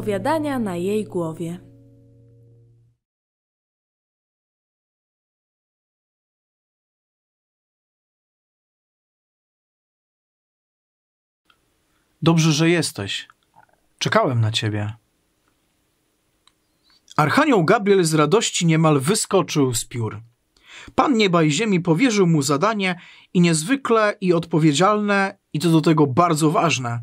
opowiadania na jej głowie. Dobrze, że jesteś. Czekałem na ciebie. Archanioł Gabriel z radości niemal wyskoczył z piór. Pan nieba i ziemi powierzył mu zadanie i niezwykle i odpowiedzialne, i co do tego bardzo ważne.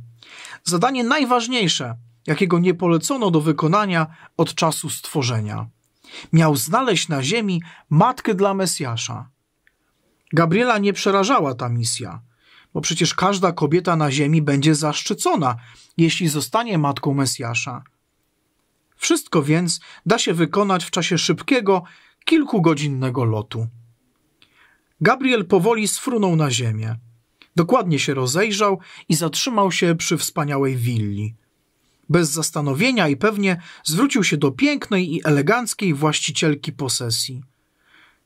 Zadanie najważniejsze, jakiego nie polecono do wykonania od czasu stworzenia. Miał znaleźć na ziemi matkę dla Mesjasza. Gabriela nie przerażała ta misja, bo przecież każda kobieta na ziemi będzie zaszczycona, jeśli zostanie matką Mesjasza. Wszystko więc da się wykonać w czasie szybkiego, kilkugodzinnego lotu. Gabriel powoli sfrunął na ziemię. Dokładnie się rozejrzał i zatrzymał się przy wspaniałej willi bez zastanowienia i pewnie zwrócił się do pięknej i eleganckiej właścicielki posesji.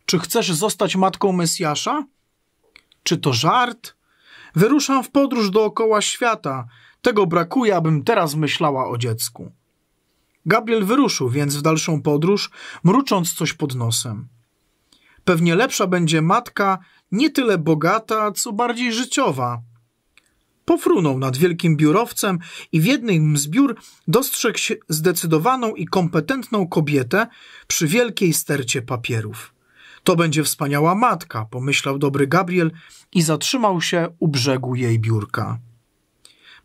Czy chcesz zostać matką Mesjasza? Czy to żart? Wyruszam w podróż dookoła świata. Tego brakuje, abym teraz myślała o dziecku. Gabriel wyruszył więc w dalszą podróż, mrucząc coś pod nosem. Pewnie lepsza będzie matka nie tyle bogata, co bardziej życiowa – pofrunął nad wielkim biurowcem i w jednym z biur dostrzegł zdecydowaną i kompetentną kobietę przy wielkiej stercie papierów. To będzie wspaniała matka, pomyślał dobry Gabriel i zatrzymał się u brzegu jej biurka.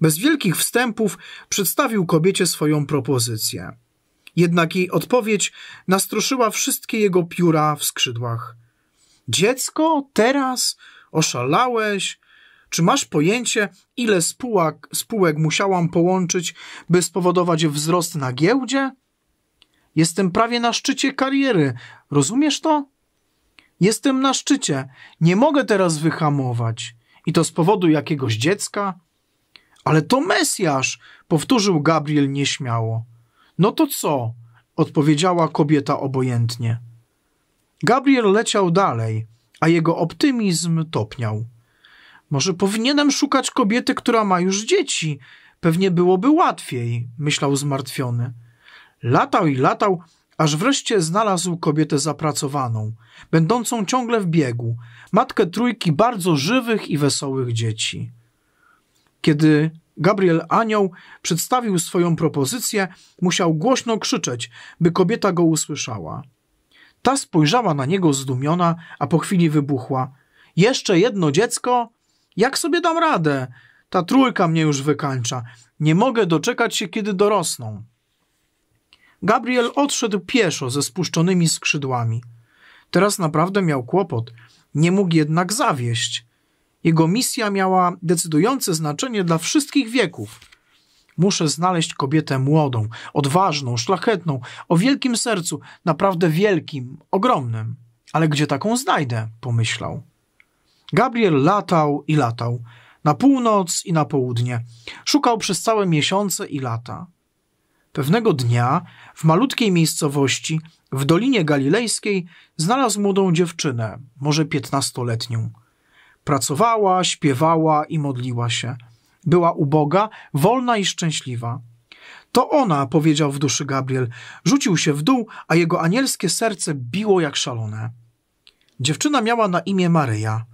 Bez wielkich wstępów przedstawił kobiecie swoją propozycję. Jednak jej odpowiedź nastruszyła wszystkie jego pióra w skrzydłach. Dziecko, teraz oszalałeś, czy masz pojęcie, ile spółek, spółek musiałam połączyć, by spowodować wzrost na giełdzie? Jestem prawie na szczycie kariery. Rozumiesz to? Jestem na szczycie. Nie mogę teraz wyhamować. I to z powodu jakiegoś dziecka? Ale to Mesjasz, powtórzył Gabriel nieśmiało. No to co? odpowiedziała kobieta obojętnie. Gabriel leciał dalej, a jego optymizm topniał. Może powinienem szukać kobiety, która ma już dzieci. Pewnie byłoby łatwiej, myślał zmartwiony. Latał i latał, aż wreszcie znalazł kobietę zapracowaną, będącą ciągle w biegu, matkę trójki bardzo żywych i wesołych dzieci. Kiedy Gabriel Anioł przedstawił swoją propozycję, musiał głośno krzyczeć, by kobieta go usłyszała. Ta spojrzała na niego zdumiona, a po chwili wybuchła: Jeszcze jedno dziecko? Jak sobie dam radę? Ta trójka mnie już wykańcza. Nie mogę doczekać się, kiedy dorosną. Gabriel odszedł pieszo ze spuszczonymi skrzydłami. Teraz naprawdę miał kłopot. Nie mógł jednak zawieść. Jego misja miała decydujące znaczenie dla wszystkich wieków. Muszę znaleźć kobietę młodą, odważną, szlachetną, o wielkim sercu, naprawdę wielkim, ogromnym. Ale gdzie taką znajdę? pomyślał. Gabriel latał i latał, na północ i na południe. Szukał przez całe miesiące i lata. Pewnego dnia w malutkiej miejscowości, w Dolinie Galilejskiej, znalazł młodą dziewczynę, może piętnastoletnią. Pracowała, śpiewała i modliła się. Była uboga, wolna i szczęśliwa. To ona, powiedział w duszy Gabriel. Rzucił się w dół, a jego anielskie serce biło jak szalone. Dziewczyna miała na imię Maryja.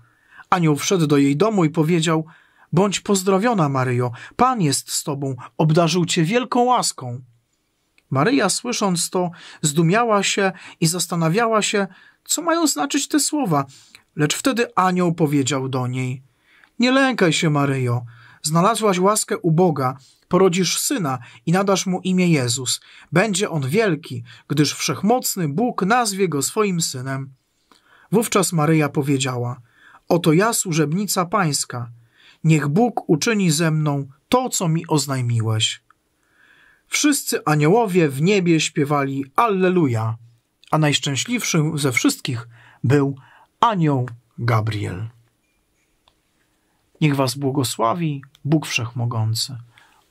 Anioł wszedł do jej domu i powiedział: Bądź pozdrowiona, Maryjo, Pan jest z tobą, obdarzył cię wielką łaską. Maryja, słysząc to, zdumiała się i zastanawiała się, co mają znaczyć te słowa. Lecz wtedy anioł powiedział do niej: Nie lękaj się, Maryjo, znalazłaś łaskę u Boga, porodzisz syna i nadasz mu imię Jezus. Będzie on wielki, gdyż wszechmocny Bóg nazwie go swoim synem. Wówczas Maryja powiedziała: Oto ja, służebnica pańska, niech Bóg uczyni ze mną to, co mi oznajmiłeś. Wszyscy aniołowie w niebie śpiewali Alleluja, a najszczęśliwszym ze wszystkich był anioł Gabriel. Niech was błogosławi Bóg Wszechmogący,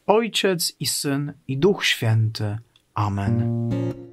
Ojciec i Syn i Duch Święty. Amen.